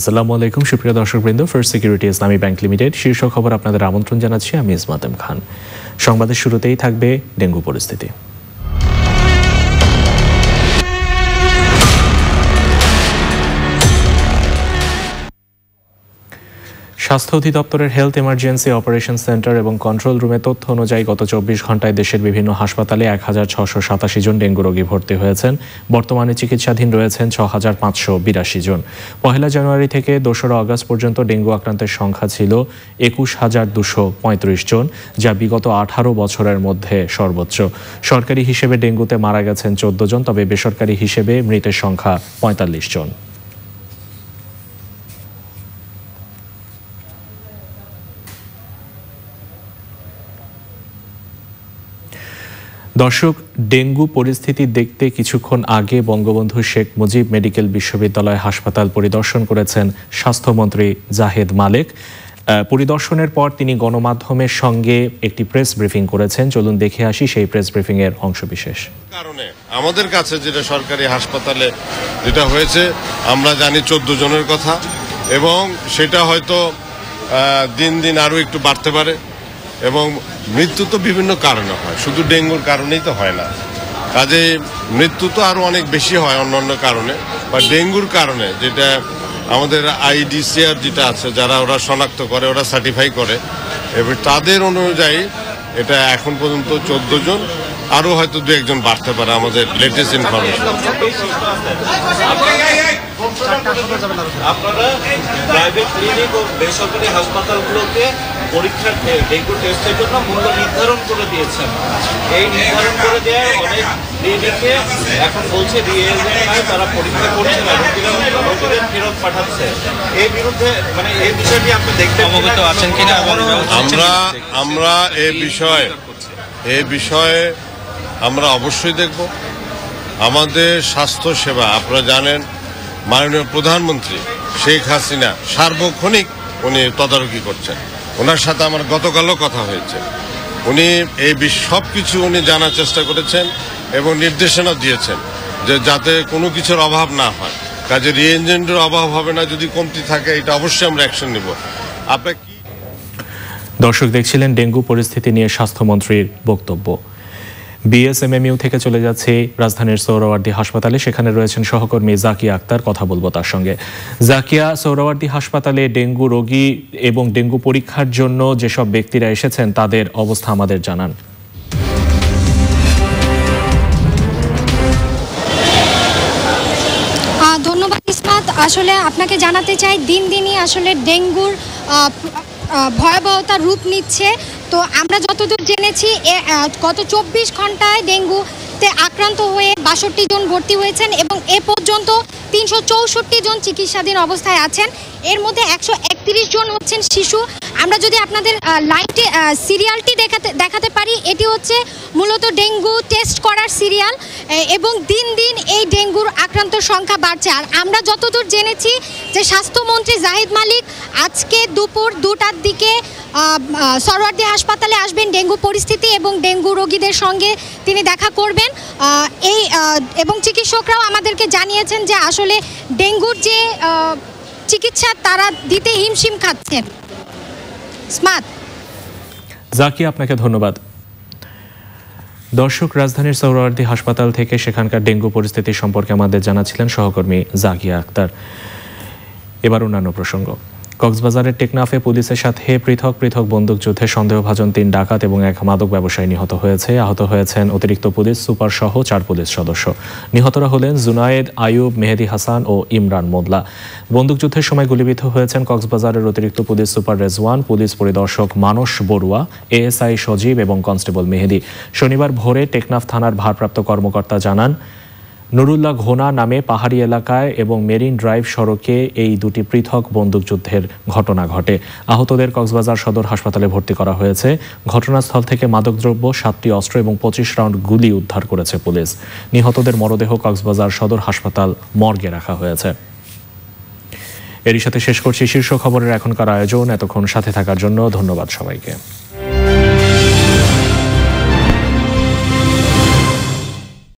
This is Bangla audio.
আসসালামু আলাইকুম সুপ্রিয় দর্শকবৃন্দ first security Islami bank limited শীর্ষ খবর আপনাদের আমন্ত্রণ জানাচ্ছি আমি ইসমাতেম খান সংবাদের শুরুতেই থাকবে ডেঙ্গু পরিস্থিতি স্বাস্থ্য অধিদপ্তরের হেলথ ইমার্জেন্সি অপারেশন সেন্টার এবং কন্ট্রোল রুমে তথ্য অনুযায়ী গত চব্বিশ ঘন্টায় দেশের বিভিন্ন হাসপাতালে এক হাজার ছশো সাতাশি জন ডেঙ্গু রোগী ভর্তি হয়েছেন বর্তমানে চিকিৎসাধীন রয়েছেন ছ হাজার পাঁচশো বিরাশি জন পহেলা জানুয়ারি থেকে দোসরা অগাস্ট পর্যন্ত ডেঙ্গু আক্রান্তের সংখ্যা ছিল একুশ হাজার দুশো পঁয়ত্রিশ জন যা বিগত আঠারো বছরের মধ্যে সর্বোচ্চ সরকারি হিসেবে ডেঙ্গুতে মারা গেছেন চোদ্দ জন তবে বেসরকারি হিসেবে মৃতের সংখ্যা পঁয়তাল্লিশ জন দর্শক ডেঙ্গু পরিস্থিতি দেখতে কিছুক্ষণ আগে বঙ্গবন্ধু শেখ মুজিব মেডিকেল বিশ্ববিদ্যালয় হাসপাতাল পরিদর্শন করেছেন স্বাস্থ্যমন্ত্রী জাহেদ মালেক পরিদর্শনের পর তিনি গণমাধ্যমের সঙ্গে একটি প্রেস ব্রিফিং করেছেন চলুন দেখে আসি সেই প্রেস ব্রিফিং এর অংশবিশেষ কারণে আমাদের কাছে যেটা সরকারি হাসপাতালে যেটা হয়েছে আমরা জানি চোদ্দ জনের কথা এবং সেটা হয়তো দিন দিন আরও একটু বাড়তে পারে এবং মৃত্যু তো বিভিন্ন কারণে হয় শুধু ডেঙ্গুর কারণেই তো হয় না কাজে মৃত্যু তো আরও অনেক বেশি হয় অন্যান্য কারণে বা ডেঙ্গুর কারণে যেটা আমাদের আইডিসিআর যেটা আছে যারা ওরা শনাক্ত করে ওরা সার্টিফাই করে এবার তাদের অনুযায়ী এটা এখন পর্যন্ত চোদ্দ জন আরও হয়তো দু একজন বাড়তে পারে আমাদের লেটেস্ট ইনফরমেশন আপনারা প্রাইভেট ক্লিনিক ও বেসরকারি হাসপাতালগুলোকে পরীক্ষার ডেঙ্গু টেস্টের জন্য মূল্য নির্ধারণ করে দিয়েছেন এই নির্ধারণ করে দেওয়া অনেক এখন বলছে রিএজেন্টায় তারা পরীক্ষা করছে না রোগীরা ফেরত পাঠাচ্ছে এই বিরুদ্ধে মানে এই বিষয়টি আপনি দেখতে অবগত আছেন কিনা আমরা আমরা এ বিষয়ে এ বিষয়ে আমরা অবশ্যই দেখব আমাদের স্বাস্থ্য সেবা আপনারা জানেন মাননীয় প্রধানমন্ত্রী শেখ হাসিনা সার্বক্ষণিক উনি তদারকি করছেন ওনার সাথে আমার গতকালও কথা হয়েছে উনি এই সব কিছু উনি জানার চেষ্টা করেছেন এবং নির্দেশনা দিয়েছেন যে যাতে কোনো কিছুর অভাব না হয় কাজে রিএনজেন্টের অভাব হবে না যদি কমতি থাকে এটা অবশ্যই আমরা অ্যাকশন নেব আপনার দর্শক দেখছিলেন ডেঙ্গু পরিস্থিতি নিয়ে স্বাস্থ্যমন্ত্রীর বক্তব্য বিএসএমএমইউ থেকে চলে যাচ্ছে রাজধানীর সৌরওয়ার্দী হাসপাতালে সেখানে রয়েছেন সহকর্মী জাকিয়া আক্তার কথা বলবো তার সঙ্গে জাকিয়া সৌরওয়ার্দী হাসপাতালে ডেঙ্গু রোগী এবং ডেঙ্গু পরীক্ষার জন্য যেসব ব্যক্তিরা এসেছেন তাদের অবস্থা আমাদের জানান ধন্যবাদ আসলে আপনাকে জানাতে চাই দিন দিনই আসলে ডেঙ্গুর ভয়াবহতা রূপ নিচ্ছে তো আমরা যতদূর জেনেছি গত চব্বিশ ঘন্টায় ডেঙ্গু তে আক্রান্ত হয়ে বাষট্টি জন ভর্তি হয়েছেন এবং এ পর্যন্ত তিনশো জন চিকিৎসাধীন অবস্থায় আছেন এর মধ্যে একশো জন হচ্ছেন শিশু আমরা যদি আপনাদের লাইটে সিরিয়ালটি দেখাতে দেখাতে পারি এটি হচ্ছে মূলত ডেঙ্গু টেস্ট করার সিরিয়াল এবং দিন দিন এই ডেঙ্গুর আক্রান্ত সংখ্যা বাড়ছে আর আমরা যতদূর জেনেছি যে স্বাস্থ্যমন্ত্রী জাহিদ মালিক আজকে দুপুর দুটার দিকে সরওয়ার্দি হাসপাতালে আসবেন ডেঙ্গু পরিস্থিতি এবং ডেঙ্গু রোগীদের সঙ্গে তিনি দেখা করবেন এই এবং চিকিৎসকরাও আমাদেরকে জানিয়েছেন যে আসলে ডেঙ্গুর যে চিকিৎসা তারা দিতে হিমশিম খাচ্ছেন স্মার্ট জাকি আপনাকে ধন্যবাদ দর্শক রাজধানীর সৌরার্দি হাসপাতাল থেকে সেখানকার ডেঙ্গু পরিস্থিতি সম্পর্কে আমাদের জানাছিলেন সহকর্মী জাকিয়া আক্তার এবার অন্যান্য প্রসঙ্গ কক্সবাজারের টেকনাফে পুলিশের সাথে পৃথক পৃথক বন্দুকযুদ্ধে সন্দেহভাজন তিন ডাকাত এবং এক মাদক ব্যবসায়ী নিহত হয়েছে আহত হয়েছেন অতিরিক্ত পুলিশ সুপার সহ চার পুলিশ সদস্য নিহতরা হলেন জুনায়েদ আয়ুব মেহেদি হাসান ও ইমরান মোদলা বন্দুকযুদ্ধের সময় গুলিবিদ্ধ হয়েছেন কক্সবাজারের অতিরিক্ত পুলিশ সুপার রেজওয়ান পুলিশ পরিদর্শক মানস বড়ুয়া এএসআই সজীব এবং কনস্টেবল মেহেদি শনিবার ভোরে টেকনাফ থানার ভারপ্রাপ্ত কর্মকর্তা জানান নুরুল্লাহ ঘোনা নামে পাহাড়ি এলাকায় এবং মেরিন ড্রাইভ সড়কে এই দুটি পৃথক বন্দুকযুদ্ধের ঘটনা ঘটে আহতদের কক্সবাজার সদর হাসপাতালে ভর্তি করা হয়েছে ঘটনাস্থল থেকে মাদকদ্রব্য সাতটি অস্ত্র এবং পঁচিশ রাউন্ড গুলি উদ্ধার করেছে পুলিশ নিহতদের মরদেহ কক্সবাজার সদর হাসপাতাল মর্গে রাখা হয়েছে এরই সাথে শেষ করছি শীর্ষ খবরের এখনকার আয়োজন এতক্ষণ সাথে থাকার জন্য ধন্যবাদ সবাইকে